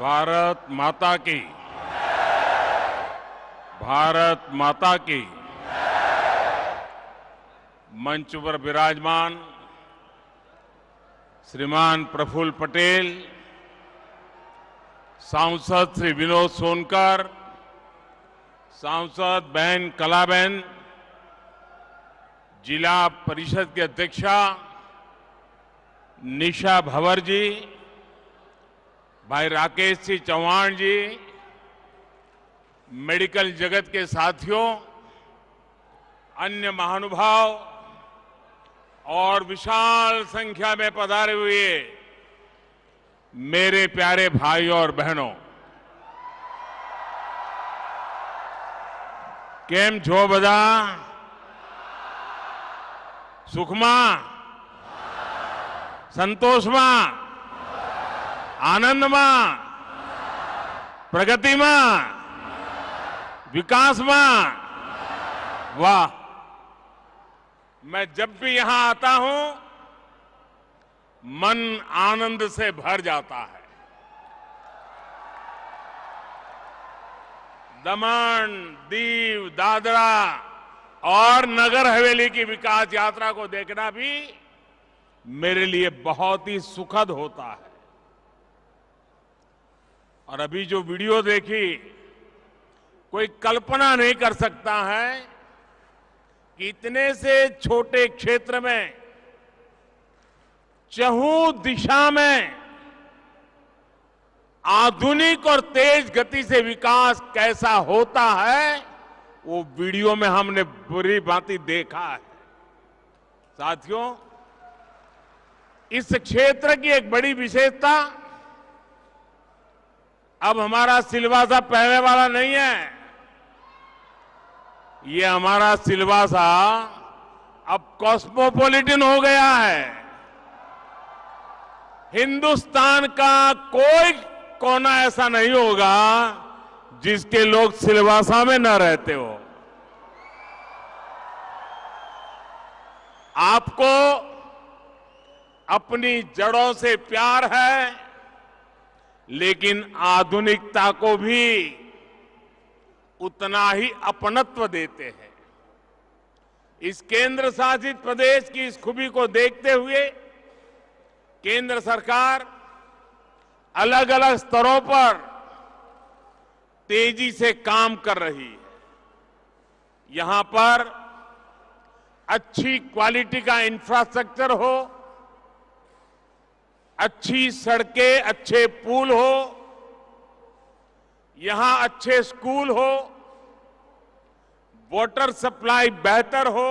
भारत माता की भारत माता की मंच पर विराजमान श्रीमान प्रफुल्ल पटेल सांसद श्री विनोद सोनकर सांसद बहन कलाबेन जिला परिषद की अध्यक्षा निशा भवर जी भाई राकेश सिंह चौहान जी मेडिकल जगत के साथियों अन्य महानुभाव और विशाल संख्या में पधारे हुए मेरे प्यारे भाई और बहनों केम छो बदा सुखमा संतोषमा मां विकास मां वाह मैं जब भी यहां आता हूं मन आनंद से भर जाता है दमन दीव दादरा और नगर हवेली की विकास यात्रा को देखना भी मेरे लिए बहुत ही सुखद होता है और अभी जो वीडियो देखी कोई कल्पना नहीं कर सकता है कि इतने से छोटे क्षेत्र में चहु दिशा में आधुनिक और तेज गति से विकास कैसा होता है वो वीडियो में हमने बुरी भांति देखा है साथियों इस क्षेत्र की एक बड़ी विशेषता अब हमारा सिलवासा पहले वाला नहीं है ये हमारा सिलवासा अब कॉस्मोपोलिटन हो गया है हिंदुस्तान का कोई कोना ऐसा नहीं होगा जिसके लोग सिलवासा में न रहते हो आपको अपनी जड़ों से प्यार है लेकिन आधुनिकता को भी उतना ही अपनत्व देते हैं इस केंद्र शासित प्रदेश की इस खूबी को देखते हुए केंद्र सरकार अलग अलग स्तरों पर तेजी से काम कर रही है यहां पर अच्छी क्वालिटी का इंफ्रास्ट्रक्चर हो अच्छी सड़कें अच्छे पुल हो यहां अच्छे स्कूल हो वाटर सप्लाई बेहतर हो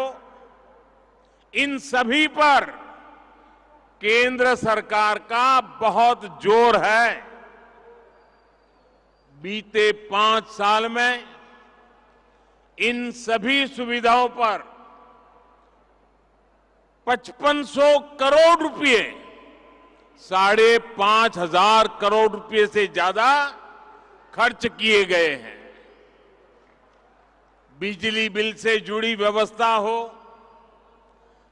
इन सभी पर केंद्र सरकार का बहुत जोर है बीते पांच साल में इन सभी सुविधाओं पर 5500 करोड़ रुपए साढ़े पांच हजार करोड़ रुपए से ज्यादा खर्च किए गए हैं बिजली बिल से जुड़ी व्यवस्था हो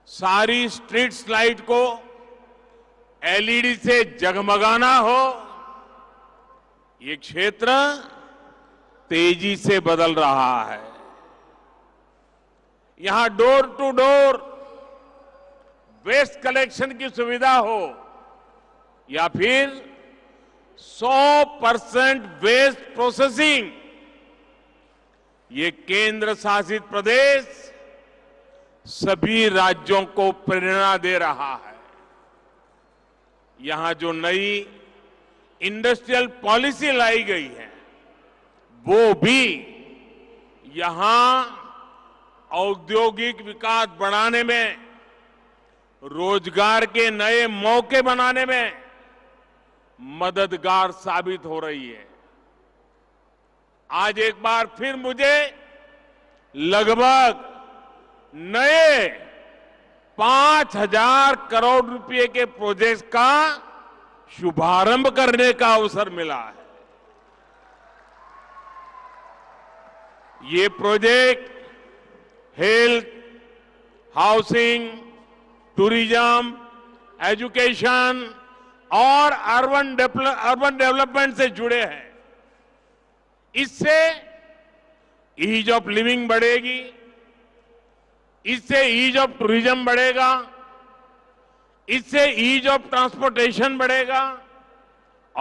सारी स्ट्रीट लाइट को एलईडी से जगमगाना हो ये क्षेत्र तेजी से बदल रहा है यहां door to door waste collection की सुविधा हो या फिर 100 परसेंट वेस्ट प्रोसेसिंग ये केंद्र शासित प्रदेश सभी राज्यों को प्रेरणा दे रहा है यहां जो नई इंडस्ट्रियल पॉलिसी लाई गई है वो भी यहां औद्योगिक विकास बढ़ाने में रोजगार के नए मौके बनाने में मददगार साबित हो रही है आज एक बार फिर मुझे लगभग नए पांच हजार करोड़ रुपए के प्रोजेक्ट का शुभारंभ करने का अवसर मिला है ये project health housing tourism education और अर्बन अर्बन डेवलपमेंट से जुड़े हैं इससे ईज ऑफ लिविंग बढ़ेगी इससे ईज ऑफ टूरिज्म बढ़ेगा इससे ईज ऑफ ट्रांसपोर्टेशन बढ़ेगा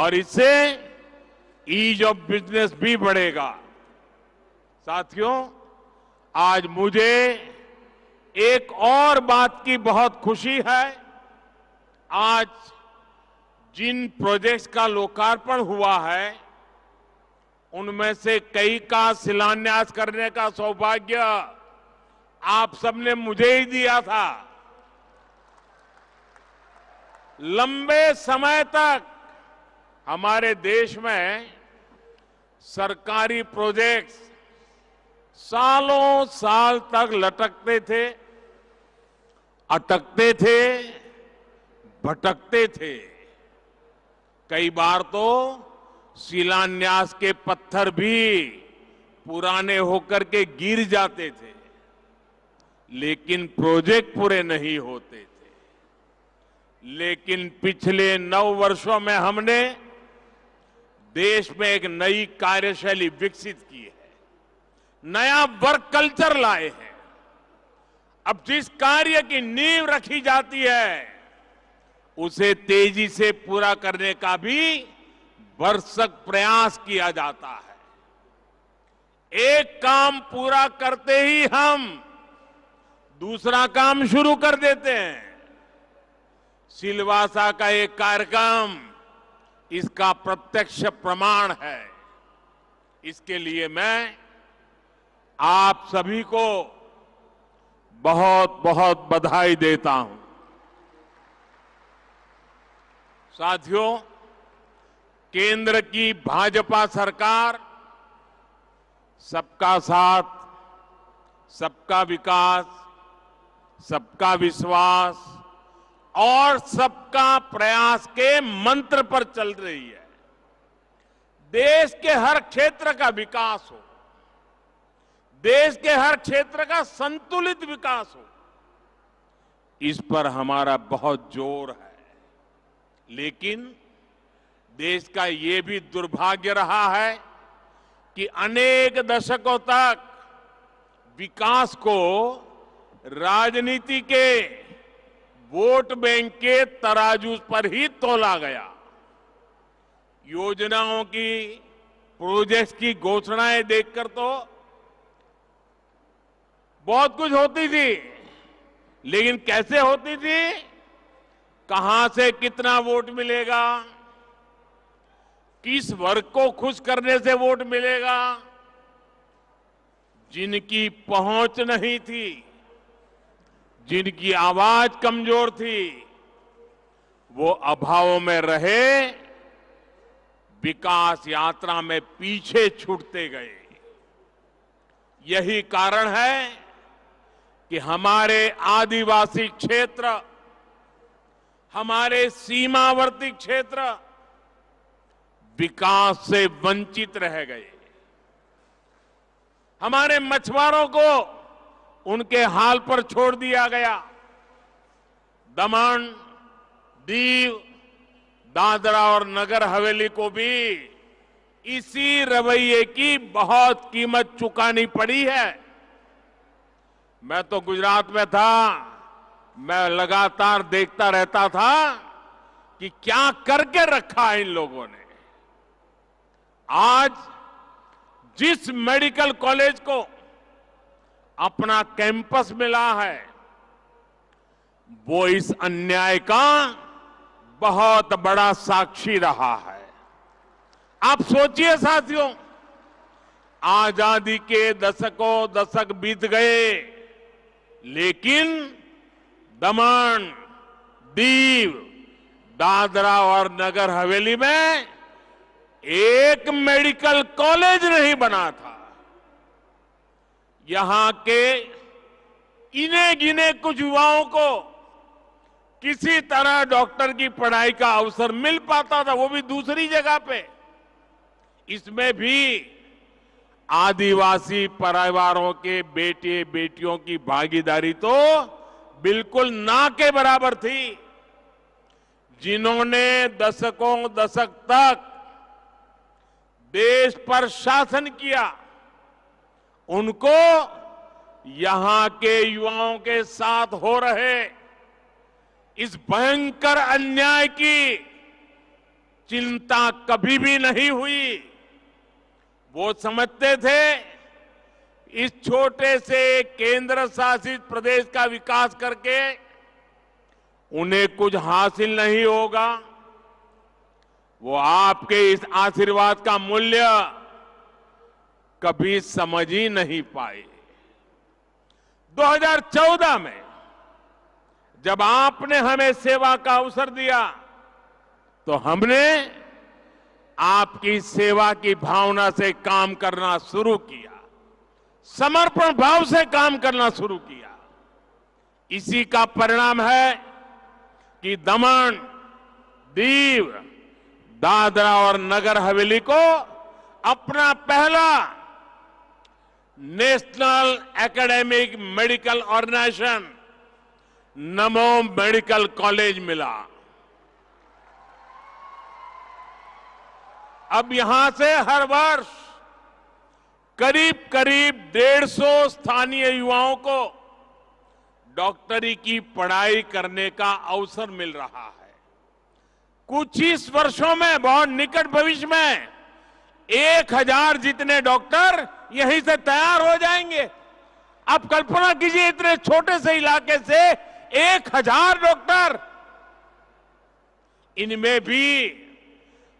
और इससे ईज ऑफ बिजनेस भी बढ़ेगा साथियों आज मुझे एक और बात की बहुत खुशी है आज जिन प्रोजेक्ट्स का लोकार्पण हुआ है उनमें से कई का शिलान्यास करने का सौभाग्य आप सबने मुझे ही दिया था लंबे समय तक हमारे देश में सरकारी प्रोजेक्ट्स सालों साल तक लटकते थे अटकते थे भटकते थे कई बार तो शिलान्यास के पत्थर भी पुराने होकर के गिर जाते थे लेकिन प्रोजेक्ट पूरे नहीं होते थे लेकिन पिछले नौ वर्षों में हमने देश में एक नई कार्यशैली विकसित की है नया वर्क कल्चर लाए हैं अब जिस कार्य की नींव रखी जाती है उसे तेजी से पूरा करने का भी भरसक प्रयास किया जाता है एक काम पूरा करते ही हम दूसरा काम शुरू कर देते हैं सिलवासा का एक कार्यक्रम इसका प्रत्यक्ष प्रमाण है इसके लिए मैं आप सभी को बहुत बहुत बधाई देता हूं साथियों केंद्र की भाजपा सरकार सबका साथ सबका विकास सबका विश्वास और सबका प्रयास के मंत्र पर चल रही है देश के हर क्षेत्र का विकास हो देश के हर क्षेत्र का संतुलित विकास हो इस पर हमारा बहुत जोर है लेकिन देश का ये भी दुर्भाग्य रहा है कि अनेक दशकों तक विकास को राजनीति के वोट बैंक के तराजू पर ही तोला गया योजनाओं की प्रोजेक्ट्स की घोषणाएं देखकर तो बहुत कुछ होती थी लेकिन कैसे होती थी कहां से कितना वोट मिलेगा किस वर्ग को खुश करने से वोट मिलेगा जिनकी पहुंच नहीं थी जिनकी आवाज कमजोर थी वो अभावों में रहे विकास यात्रा में पीछे छूटते गए यही कारण है कि हमारे आदिवासी क्षेत्र हमारे सीमावर्ती क्षेत्र विकास से वंचित रह गए हमारे मछुआरों को उनके हाल पर छोड़ दिया गया दमन दीव दादरा और नगर हवेली को भी इसी रवैये की बहुत कीमत चुकानी पड़ी है मैं तो गुजरात में था मैं लगातार देखता रहता था कि क्या करके रखा है इन लोगों ने आज जिस मेडिकल कॉलेज को अपना कैंपस मिला है वो इस अन्याय का बहुत बड़ा साक्षी रहा है आप सोचिए साथियों आजादी के दशकों दशक बीत गए लेकिन दमन दीव दादरा और नगर हवेली में एक मेडिकल कॉलेज नहीं बना था यहां के इन्हें गिने कुछ युवाओं को किसी तरह डॉक्टर की पढ़ाई का अवसर मिल पाता था वो भी दूसरी जगह पे इसमें भी आदिवासी परिवारों के बेटे बेटियों की भागीदारी तो बिल्कुल ना के बराबर थी जिन्होंने दशकों दशक तक देश पर शासन किया उनको यहां के युवाओं के साथ हो रहे इस भयंकर अन्याय की चिंता कभी भी नहीं हुई वो समझते थे इस छोटे से केंद्र शासित प्रदेश का विकास करके उन्हें कुछ हासिल नहीं होगा वो आपके इस आशीर्वाद का मूल्य कभी समझ ही नहीं पाए 2014 में जब आपने हमें सेवा का अवसर दिया तो हमने आपकी सेवा की भावना से काम करना शुरू किया समर्पण भाव से काम करना शुरू किया इसी का परिणाम है कि दमन दीव दादरा और नगर हवेली को अपना पहला national academic medical organisation Namo medical college मिला अब यहां से हर वर्ष करीब करीब डेढ़ सौ स्थानीय युवाओं को डॉक्टरी की पढ़ाई करने का अवसर मिल रहा है कुछ ही वर्षों में बहुत निकट भविष्य में एक हजार जितने डॉक्टर यहीं से तैयार हो जाएंगे आप कल्पना कीजिए इतने छोटे से इलाके से एक हजार डॉक्टर इनमें भी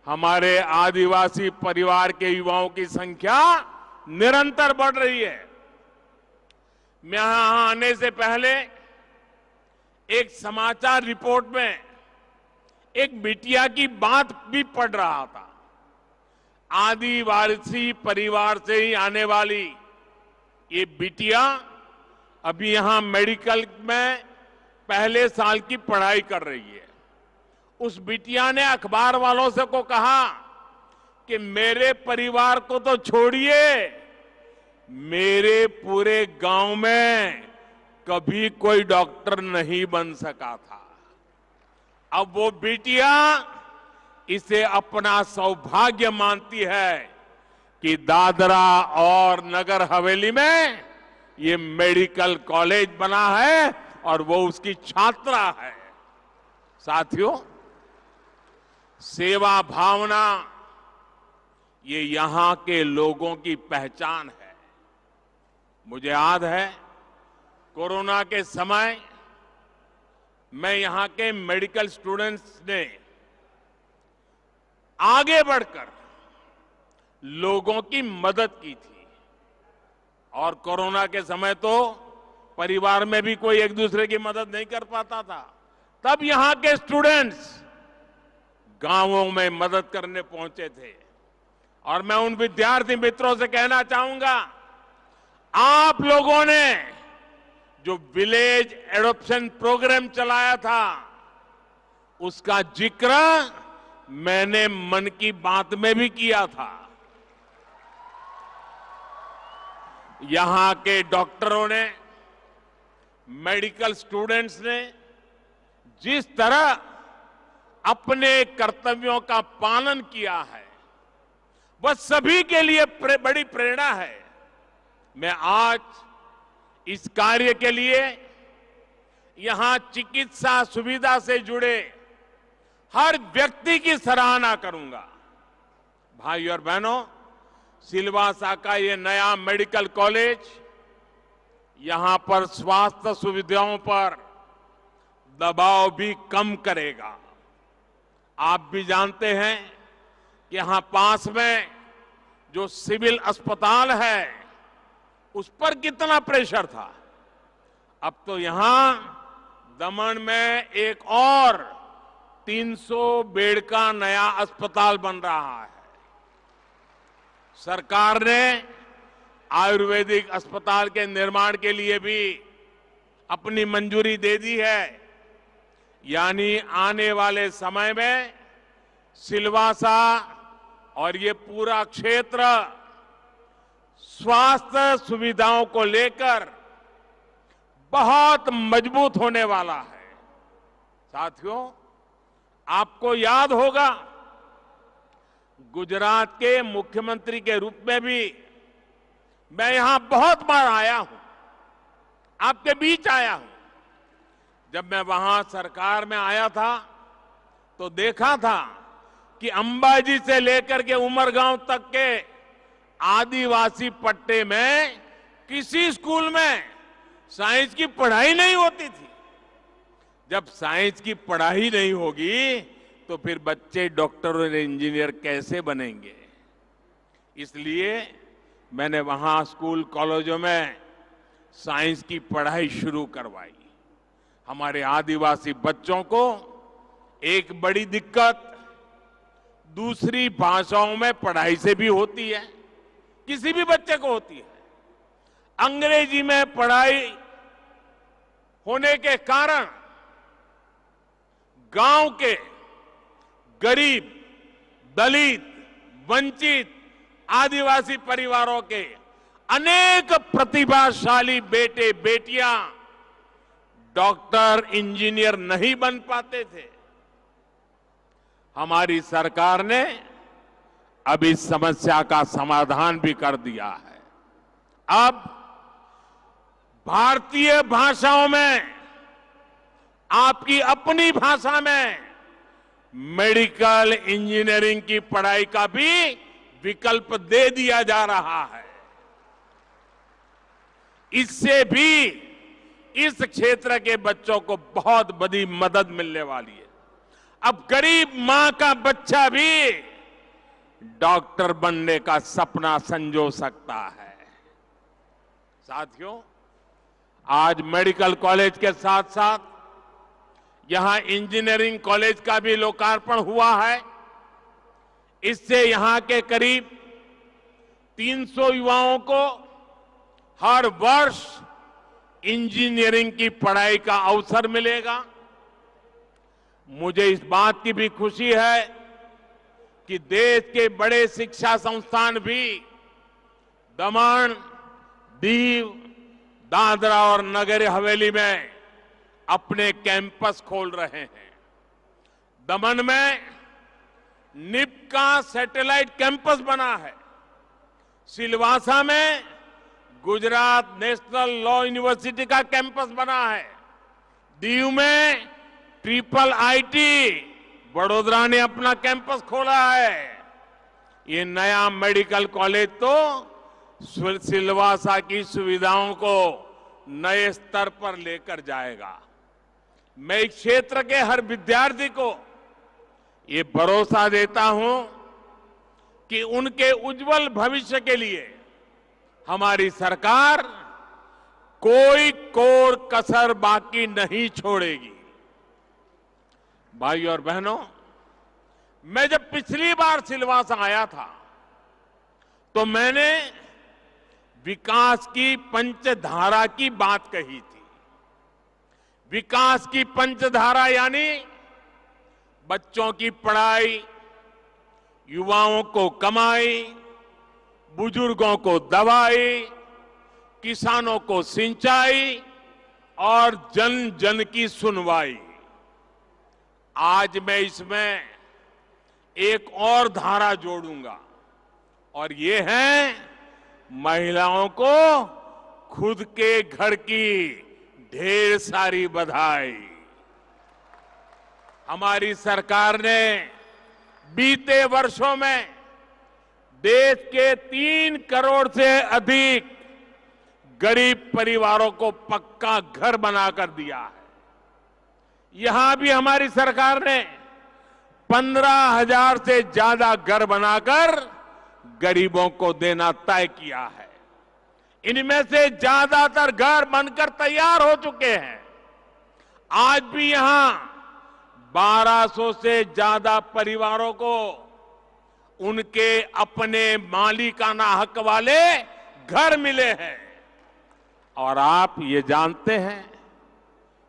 हमारे आदिवासी परिवार के युवाओं की संख्या निरंतर बढ़ रही है मैं यहां आने से पहले एक समाचार रिपोर्ट में एक बिटिया की बात भी पढ़ रहा था आदिवासी परिवार से ही आने वाली ये बिटिया अभी यहां मेडिकल में पहले साल की पढ़ाई कर रही है उस बिटिया ने अखबार वालों से को कहा कि मेरे परिवार को तो छोड़िए मेरे पूरे गांव में कभी कोई डॉक्टर नहीं बन सका था अब वो बेटिया इसे अपना सौभाग्य मानती है कि दादरा और नगर हवेली में ये मेडिकल कॉलेज बना है और वो उसकी छात्रा है साथियों सेवा भावना ये यहां के लोगों की पहचान है मुझे याद है कोरोना के समय मैं यहां के मेडिकल स्टूडेंट्स ने आगे बढ़कर लोगों की मदद की थी और कोरोना के समय तो परिवार में भी कोई एक दूसरे की मदद नहीं कर पाता था तब यहां के स्टूडेंट्स गांवों में मदद करने पहुंचे थे और मैं उन विद्यार्थी मित्रों से कहना चाहूंगा आप लोगों ने जो विलेज एडोप्शन प्रोग्राम चलाया था उसका जिक्र मैंने मन की बात में भी किया था यहां के डॉक्टरों ने मेडिकल स्टूडेंट्स ने जिस तरह अपने कर्तव्यों का पालन किया है वह सभी के लिए प्रे, बड़ी प्रेरणा है मैं आज इस कार्य के लिए यहां चिकित्सा सुविधा से जुड़े हर व्यक्ति की सराहना करूंगा भाई और बहनों सिलवासा का ये नया मेडिकल कॉलेज यहां पर स्वास्थ्य सुविधाओं पर दबाव भी कम करेगा आप भी जानते हैं यहां पास में जो सिविल अस्पताल है उस पर कितना प्रेशर था अब तो यहां दमन में एक और 300 बेड का नया अस्पताल बन रहा है सरकार ने आयुर्वेदिक अस्पताल के निर्माण के लिए भी अपनी मंजूरी दे दी है यानी आने वाले समय में सिलवासा और ये पूरा क्षेत्र स्वास्थ्य सुविधाओं को लेकर बहुत मजबूत होने वाला है साथियों आपको याद होगा गुजरात के मुख्यमंत्री के रूप में भी मैं यहां बहुत बार आया हूं आपके बीच आया हूं जब मैं वहां सरकार में आया था तो देखा था कि अंबाजी से लेकर के उमरगांव तक के आदिवासी पट्टे में किसी स्कूल में साइंस की पढ़ाई नहीं होती थी जब साइंस की पढ़ाई नहीं होगी तो फिर बच्चे डॉक्टर और इंजीनियर कैसे बनेंगे इसलिए मैंने वहां स्कूल कॉलेजों में साइंस की पढ़ाई शुरू करवाई हमारे आदिवासी बच्चों को एक बड़ी दिक्कत दूसरी भाषाओं में पढ़ाई से भी होती है किसी भी बच्चे को होती है अंग्रेजी में पढ़ाई होने के कारण गांव के गरीब दलित वंचित आदिवासी परिवारों के अनेक प्रतिभाशाली बेटे बेटियां डॉक्टर इंजीनियर नहीं बन पाते थे हमारी सरकार ने अब इस समस्या का समाधान भी कर दिया है अब भारतीय भाषाओं में आपकी अपनी भाषा में मेडिकल इंजीनियरिंग की पढ़ाई का भी विकल्प दे दिया जा रहा है इससे भी इस क्षेत्र के बच्चों को बहुत बड़ी मदद मिलने वाली है अब गरीब मां का बच्चा भी डॉक्टर बनने का सपना संजो सकता है साथियों आज मेडिकल कॉलेज के साथ साथ यहां इंजीनियरिंग कॉलेज का भी लोकार्पण हुआ है इससे यहां के करीब 300 युवाओं को हर वर्ष इंजीनियरिंग की पढ़ाई का अवसर मिलेगा मुझे इस बात की भी खुशी है कि देश के बड़े शिक्षा संस्थान भी दमन दीव दादरा और नगर हवेली में अपने कैंपस खोल रहे हैं दमन में निप का सैटेलाइट कैंपस बना है सिलवासा में गुजरात नेशनल लॉ यूनिवर्सिटी का कैंपस बना है दीव में ट्रिपल आईटी वडोदरा ने अपना कैंपस खोला है ये नया मेडिकल कॉलेज तो सिलवासा की सुविधाओं को नए स्तर पर लेकर जाएगा मैं इस क्षेत्र के हर विद्यार्थी को ये भरोसा देता हूं कि उनके उज्जवल भविष्य के लिए हमारी सरकार कोई कोर कसर बाकी नहीं छोड़ेगी भाई और बहनों मैं जब पिछली बार सिलवासा आया था तो मैंने विकास की पंचधारा की बात कही थी विकास की पंचधारा यानी बच्चों की पढ़ाई युवाओं को कमाई बुजुर्गों को दवाई किसानों को सिंचाई और जन जन की सुनवाई आज मैं इसमें एक और धारा जोड़ूंगा और ये है महिलाओं को खुद के घर की ढेर सारी बधाई हमारी सरकार ने बीते वर्षों में देश के तीन करोड़ से अधिक गरीब परिवारों को पक्का घर बनाकर दिया है यहां भी हमारी सरकार ने पंद्रह हजार से ज्यादा घर बनाकर गरीबों को देना तय किया है इनमें से ज्यादातर घर बनकर तैयार हो चुके हैं आज भी यहां 1200 से ज्यादा परिवारों को उनके अपने मालिकाना हक वाले घर मिले हैं और आप ये जानते हैं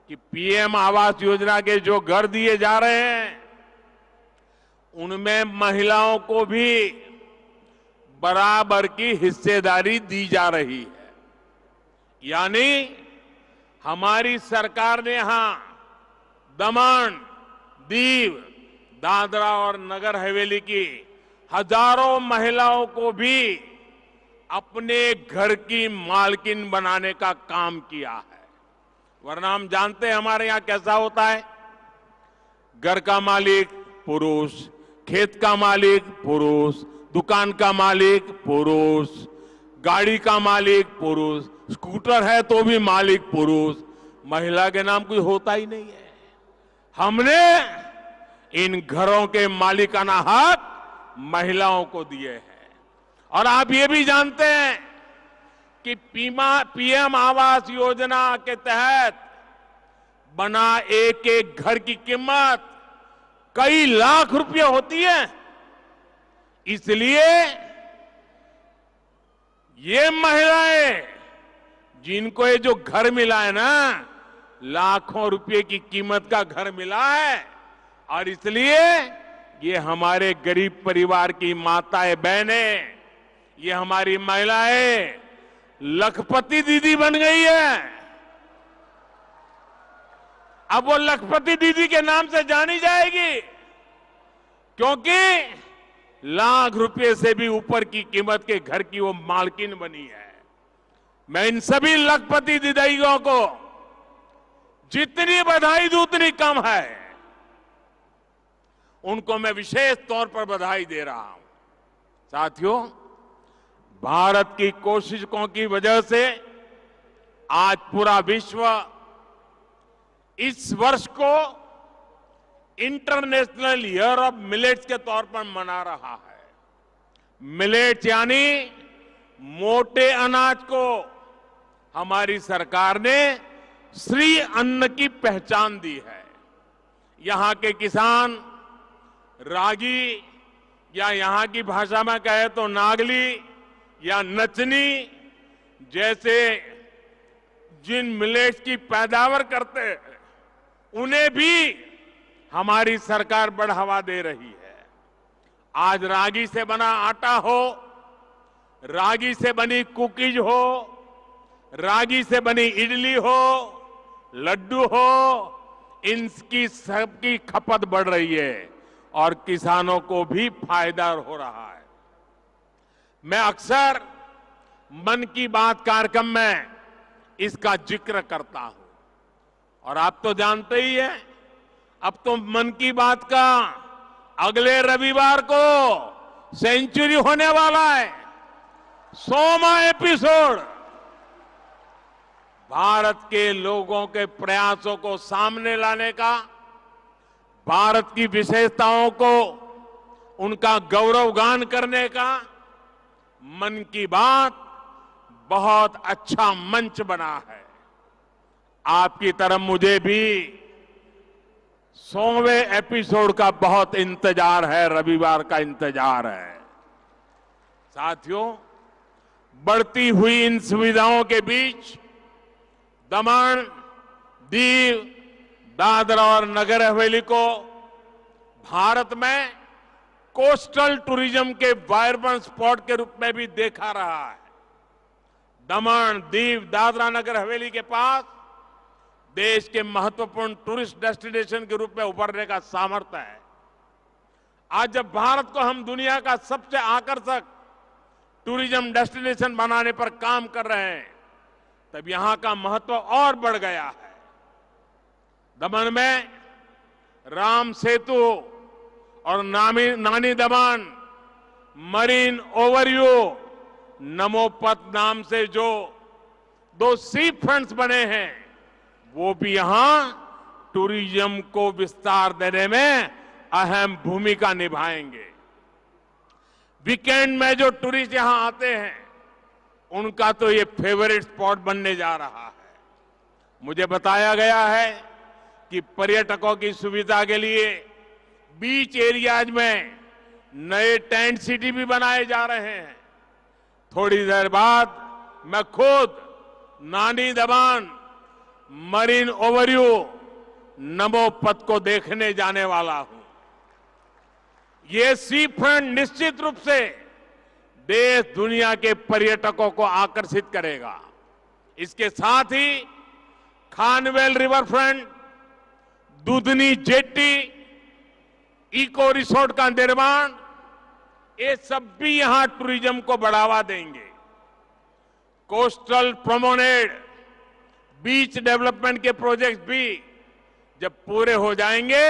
कि पीएम आवास योजना के जो घर दिए जा रहे हैं उनमें महिलाओं को भी बराबर की हिस्सेदारी दी जा रही है यानी हमारी सरकार ने यहां दमन दीव दादरा और नगर हवेली की हजारों महिलाओं को भी अपने घर की मालकिन बनाने का काम किया है वरना हम जानते हैं हमारे यहां कैसा होता है घर का मालिक पुरुष खेत का मालिक पुरुष दुकान का मालिक पुरुष गाड़ी का मालिक पुरुष स्कूटर है तो भी मालिक पुरुष महिला के नाम कुछ होता ही नहीं है हमने इन घरों के मालिकाना हक हाँ महिलाओं को दिए हैं और आप ये भी जानते हैं कि पीएम आवास योजना के तहत बना एक एक घर की कीमत कई लाख रुपये होती है इसलिए ये महिलाएं जिनको ये जो घर मिला है ना लाखों रुपए की कीमत का घर मिला है और इसलिए ये हमारे गरीब परिवार की माताएं बहनें ये हमारी महिलाएं लखपति दीदी बन गई है अब वो लखपति दीदी के नाम से जानी जाएगी क्योंकि लाख रुपए से भी ऊपर की कीमत के घर की वो मालकिन बनी है मैं इन सभी लखपति दीदाइयों को जितनी बधाई दू उतनी कम है उनको मैं विशेष तौर पर बधाई दे रहा हूं साथियों भारत की कोशिशों की वजह से आज पूरा विश्व इस वर्ष को इंटरनेशनल ईयर ऑफ मिलेट्स के तौर पर मना रहा है मिलेट्स यानी मोटे अनाज को हमारी सरकार ने श्री अन्न की पहचान दी है यहां के किसान रागी या यहां की भाषा में कहे तो नागली या नचनी जैसे जिन मिलेट्स की पैदावार करते हैं उन्हें भी हमारी सरकार बढ़ावा दे रही है आज रागी से बना आटा हो रागी से बनी कुकीज हो रागी से बनी इडली हो लड्डू हो इनकी सबकी खपत बढ़ रही है और किसानों को भी फायदा हो रहा है मैं अक्सर मन की बात कार्यक्रम में इसका जिक्र करता हूं और आप तो जानते ही हैं अब तो मन की बात का अगले रविवार को सेंचुरी होने वाला है सोमा एपिसोड भारत के लोगों के प्रयासों को सामने लाने का भारत की विशेषताओं को उनका गौरवगान करने का मन की बात बहुत अच्छा मंच बना है आपकी तरफ मुझे भी सौवे एपिसोड का बहुत इंतजार है रविवार का इंतजार है साथियों बढ़ती हुई इन सुविधाओं के बीच दमन दीव दादरा और नगर हवेली को भारत में कोस्टल टूरिज्म के वायरबल स्पॉट के रूप में भी देखा रहा है दमन दीव दादरा नगर हवेली के पास देश के महत्वपूर्ण टूरिस्ट डेस्टिनेशन के रूप में उभरने का सामर्थ्य है आज जब भारत को हम दुनिया का सबसे आकर्षक टूरिज्म डेस्टिनेशन बनाने पर काम कर रहे हैं तब यहां का महत्व और बढ़ गया है दमन में राम सेतु और नामी, नानी दबान मरीन यू नमोपत नाम से जो दो सी फ्रंट्स बने हैं वो भी यहां टूरिज्म को विस्तार देने में अहम भूमिका निभाएंगे वीकेंड में जो टूरिस्ट यहां आते हैं उनका तो ये फेवरेट स्पॉट बनने जा रहा है मुझे बताया गया है कि पर्यटकों की सुविधा के लिए बीच एरियाज में नए टेंट सिटी भी बनाए जा रहे हैं थोड़ी देर बाद मैं खुद नानी दबान मरीन ओवरव्यू नमो पथ को देखने जाने वाला हूं ये सी फ्रंट निश्चित रूप से देश दुनिया के पर्यटकों को आकर्षित करेगा इसके साथ ही Khanvel river front Dudhani jetty eco resort का निर्माण ये सब भी यहां टूरिज्म को बढ़ावा देंगे कोस्टल प्रोमोनेड बीच डेवलपमेंट के प्रोजेक्ट भी जब पूरे हो जाएंगे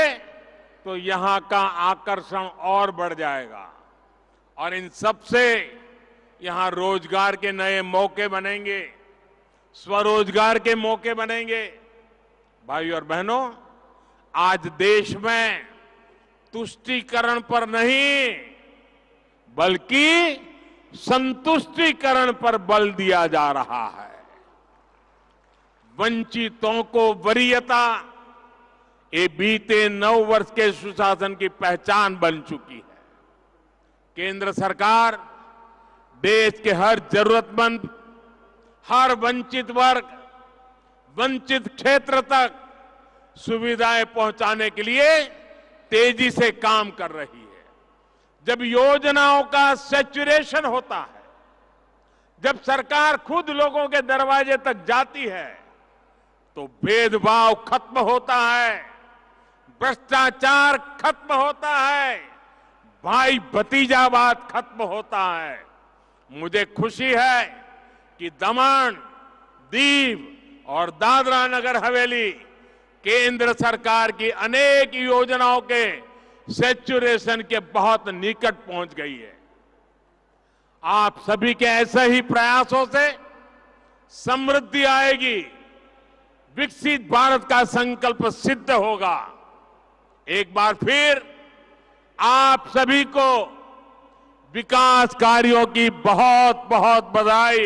तो यहां का आकर्षण और बढ़ जाएगा और इन सब से यहां रोजगार के नए मौके बनेंगे स्वरोजगार के मौके बनेंगे भाइयों और बहनों आज देश में तुष्टिकरण पर नहीं बल्कि संतुष्टिकरण पर बल दिया जा रहा है वंचितों को वरीयता ये बीते नौ वर्ष के सुशासन की पहचान बन चुकी है केंद्र सरकार देश के हर जरूरतमंद हर वंचित वर्ग वंचित क्षेत्र तक सुविधाएं पहुंचाने के लिए तेजी से काम कर रही है जब योजनाओं का सेचुरेशन होता है जब सरकार खुद लोगों के दरवाजे तक जाती है तो भेदभाव खत्म होता है भ्रष्टाचार खत्म होता है भाई भतीजावाद खत्म होता है मुझे खुशी है कि दमन दीव और दादरा नगर हवेली केंद्र सरकार की अनेक योजनाओं के सेचुरेशन के बहुत निकट पहुंच गई है आप सभी के ऐसे ही प्रयासों से समृद्धि आएगी विकसित भारत का संकल्प सिद्ध होगा एक बार फिर आप सभी को विकास कार्यों की बहुत बहुत बधाई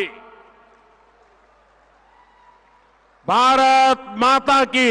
भारत माता की